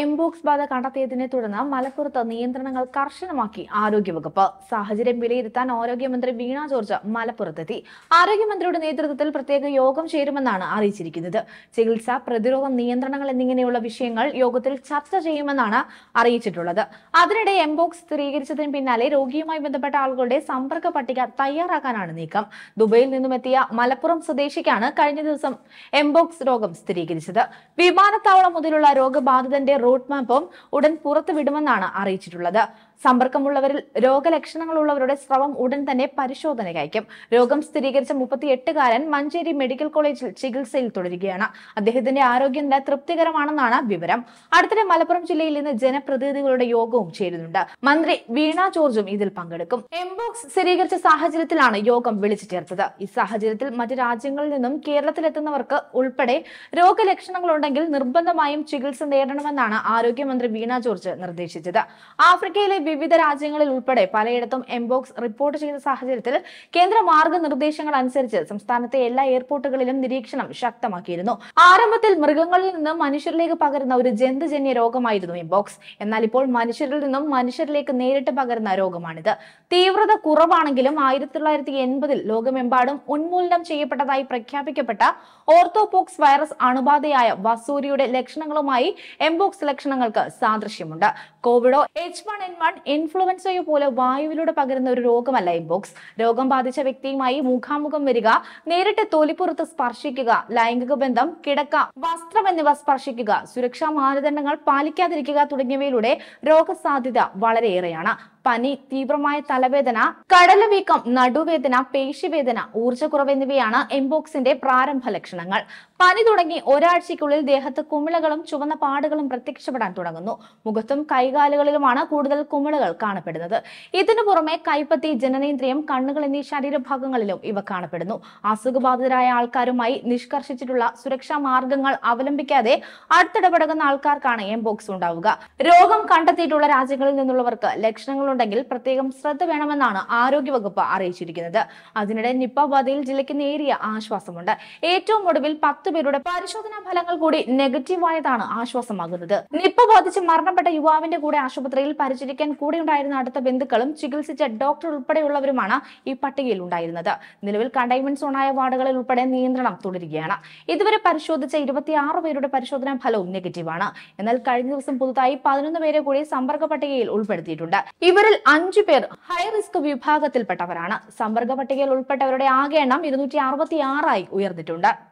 എംബോക്സ് ബാധ കണ്ടെത്തിയതിനെ തുടർന്ന് മലപ്പുറത്ത് നിയന്ത്രണങ്ങൾ കർശനമാക്കി ആരോഗ്യവകുപ്പ് സാഹചര്യം വിലയിരുത്താൻ ആരോഗ്യമന്ത്രി വീണ ജോർജ് മലപ്പുറത്തെത്തി ആരോഗ്യമന്ത്രിയുടെ നേതൃത്വത്തിൽ പ്രത്യേക യോഗം ചേരുമെന്നാണ് അറിയിച്ചിരിക്കുന്നത് ചികിത്സ പ്രതിരോധ നിയന്ത്രണങ്ങൾ എന്നിങ്ങനെയുള്ള വിഷയങ്ങൾ യോഗത്തിൽ ചർച്ച ചെയ്യുമെന്നാണ് അറിയിച്ചിട്ടുള്ളത് അതിനിടെ എംബോക്സ് സ്ഥിരീകരിച്ചതിന് പിന്നാലെ രോഗിയുമായി ബന്ധപ്പെട്ട ആളുകളുടെ സമ്പർക്ക പട്ടിക തയ്യാറാക്കാനാണ് നീക്കം ദുബൈയിൽ നിന്നും എത്തിയ മലപ്പുറം സ്വദേശിക്കാണ് കഴിഞ്ഞ ദിവസം എംബോക്സ് രോഗം സ്ഥിരീകരിച്ചത് വിമാനത്താവളം മുതലുള്ള രോഗബാധിതന്റെ റൂട്ട് മാപ്പും ഉടൻ പുറത്തുവിടുമെന്നാണ് അറിയിച്ചിട്ടുള്ളത് സമ്പർക്കമുള്ളവരിൽ രോഗലക്ഷണങ്ങളുള്ളവരുടെ സ്രവം ഉടൻ തന്നെ പരിശോധനയ്ക്കും രോഗം സ്ഥിരീകരിച്ച മുപ്പത്തി എട്ടുകാരൻ മഞ്ചേരി മെഡിക്കൽ കോളേജിൽ ചികിത്സയിൽ തുടരുകയാണ് അദ്ദേഹത്തിന്റെ ആരോഗ്യനില തൃപ്തികരമാണെന്നാണ് വിവരം അടുത്തിടെ മലപ്പുറം ജില്ലയിൽ ഇന്ന് ജനപ്രതിനിധികളുടെ യോഗവും ചേരുന്നുണ്ട് മന്ത്രി വീണ ജോർജും ഇതിൽ പങ്കെടുക്കും എംബോക്സ് സ്ഥിരീകരിച്ച സാഹചര്യത്തിലാണ് യോഗം വിളിച്ചു ചേർത്തത് ഈ സാഹചര്യത്തിൽ മറ്റ് രാജ്യങ്ങളിൽ നിന്നും കേരളത്തിലെത്തുന്നവർക്ക് ഉൾപ്പെടെ രോഗലക്ഷണങ്ങളുണ്ടെങ്കിൽ നിർബന്ധമായും ചികിത്സ നേടണമെന്നാണ് ആരോഗ്യമന്ത്രി വീണ ജോർജ് നിർദ്ദേശിച്ചത് ആഫ്രിക്കയിലെ വിവിധ രാജ്യങ്ങളിൽ ഉൾപ്പെടെ പലയിടത്തും എംബോക്സ് റിപ്പോർട്ട് ചെയ്യുന്ന സാഹചര്യത്തിൽ കേന്ദ്ര മാർഗനിർദ്ദേശങ്ങൾ അനുസരിച്ച് സംസ്ഥാനത്തെ എല്ലാ എയർപോർട്ടുകളിലും നിരീക്ഷണം ശക്തമാക്കിയിരുന്നു ആരംഭത്തിൽ മൃഗങ്ങളിൽ നിന്നും മനുഷ്യരിലേക്ക് പകരുന്ന ഒരു ജന്തുജന്യ രോഗമായിരുന്നു എംബോക്സ് എന്നാൽ ഇപ്പോൾ മനുഷ്യരിൽ നിന്നും മനുഷ്യരിലേക്ക് നേരിട്ട് പകരുന്ന രോഗമാണിത് തീവ്രത കുറവാണെങ്കിലും ആയിരത്തി തൊള്ളായിരത്തി എൺപതിൽ ലോകമെമ്പാടും ഉന്മൂലനം ചെയ്യപ്പെട്ടതായി പ്രഖ്യാപിക്കപ്പെട്ട ഓർത്തോപോക്സ് വൈറസ് അണുബാധയായ വസൂരിയുടെ ലക്ഷണങ്ങളുമായി എംബോക്സ് ലക്ഷണങ്ങൾക്ക് സാദൃശ്യമുണ്ട് കോവിഡോ എച്ച് വൺ എൻ വൺ ഇൻഫ്ലുവൻസയെ പോലെ വായുവിലൂടെ പകരുന്ന ഒരു രോഗമല്ല ഇൻബോക്സ് രോഗം ബാധിച്ച വ്യക്തിയുമായി മുഖാമുഖം വരിക നേരിട്ട് തൊലിപ്പുറത്ത് സ്പർശിക്കുക ലൈംഗിക ബന്ധം കിടക്ക വസ്ത്രം എന്നിവ സ്പർശിക്കുക സുരക്ഷാ മാനദണ്ഡങ്ങൾ പാലിക്കാതിരിക്കുക തുടങ്ങിയവയിലൂടെ രോഗസാധ്യത വളരെയേറെയാണ് പനി തീവ്രമായ തലവേദന കടലവീക്കം നടുവേദന പേശിവേദന ഊർജ്ജക്കുറവ് എന്നിവയാണ് എംബോക്സിന്റെ പ്രാരംഭ ലക്ഷണങ്ങൾ പനി തുടങ്ങി ഒരാഴ്ചയ്ക്കുള്ളിൽ ദേഹത്ത് കുമിളകളും ചുവന്ന പാടുകളും പ്രത്യക്ഷപ്പെടാൻ തുടങ്ങുന്നു മുഖത്തും കൈകാലുകളിലുമാണ് കൂടുതൽ കുമിളകൾ കാണപ്പെടുന്നത് ഇതിനു പുറമെ കൈപ്പത്തി ജനനേന്ദ്രിയം കണ്ണുകൾ എന്നീ ശരീരഭാഗങ്ങളിലും ഇവ കാണപ്പെടുന്നു അസുഖബാധിതരായ ആൾക്കാരുമായി നിഷ്കർഷിച്ചിട്ടുള്ള സുരക്ഷാ മാർഗങ്ങൾ അവലംബിക്കാതെ അടുത്തിടപെടുന്ന ആൾക്കാർക്കാണ് എംബോക്സ് ഉണ്ടാവുക രോഗം കണ്ടെത്തിയിട്ടുള്ള രാജ്യങ്ങളിൽ നിന്നുള്ളവർക്ക് ലക്ഷണങ്ങൾ ഉണ്ടെങ്കിൽ പ്രത്യേകം ശ്രദ്ധ വേണമെന്നാണ് ആരോഗ്യവകുപ്പ് അറിയിച്ചിരിക്കുന്നത് അതിനിടെ നിപ്പ ബാധയിൽ ജില്ലയ്ക്ക് നേരിയ ആശ്വാസമുണ്ട് ഏറ്റവും ഒടുവിൽ പത്ത് പേരുടെ പരിശോധനാ ഫലങ്ങൾ കൂടി നെഗറ്റീവായതാണ് ആശ്വാസമാകുന്നത് നിപ്പ ബാധിച്ച് മരണപ്പെട്ട യുവാവിന്റെ കൂടെ ആശുപത്രിയിൽ പരിചരിക്കാൻ കൂടെ ഉണ്ടായിരുന്ന അടുത്ത ബന്ധുക്കളും ചികിത്സിച്ച ഡോക്ടർ ഉൾപ്പെടെയുള്ളവരുമാണ് ഈ പട്ടികയിൽ ഉണ്ടായിരുന്നത് നിലവിൽ കണ്ടെയ്ൻമെന്റ് സോണായ വാർഡുകളിൽ ഉൾപ്പെടെ നിയന്ത്രണം തുടരുകയാണ് ഇതുവരെ പരിശോധിച്ച ഇരുപത്തിയാറ് പേരുടെ പരിശോധനാ ഫലവും നെഗറ്റീവാണ് എന്നാൽ കഴിഞ്ഞ ദിവസം പുതുതായി പതിനൊന്ന് പേരെ കൂടി സമ്പർക്ക പട്ടികയിൽ ഉൾപ്പെടുത്തിയിട്ടുണ്ട് ഇവർ ഇവരിൽ അഞ്ചു പേർ ഹൈ റിസ്ക് വിഭാഗത്തിൽപ്പെട്ടവരാണ് സമ്പർക്ക പട്ടികയിൽ ഉൾപ്പെട്ടവരുടെ ആകെ എണ്ണം ഇരുന്നൂറ്റി അറുപത്തി ആറായി ഉയർന്നിട്ടുണ്ട്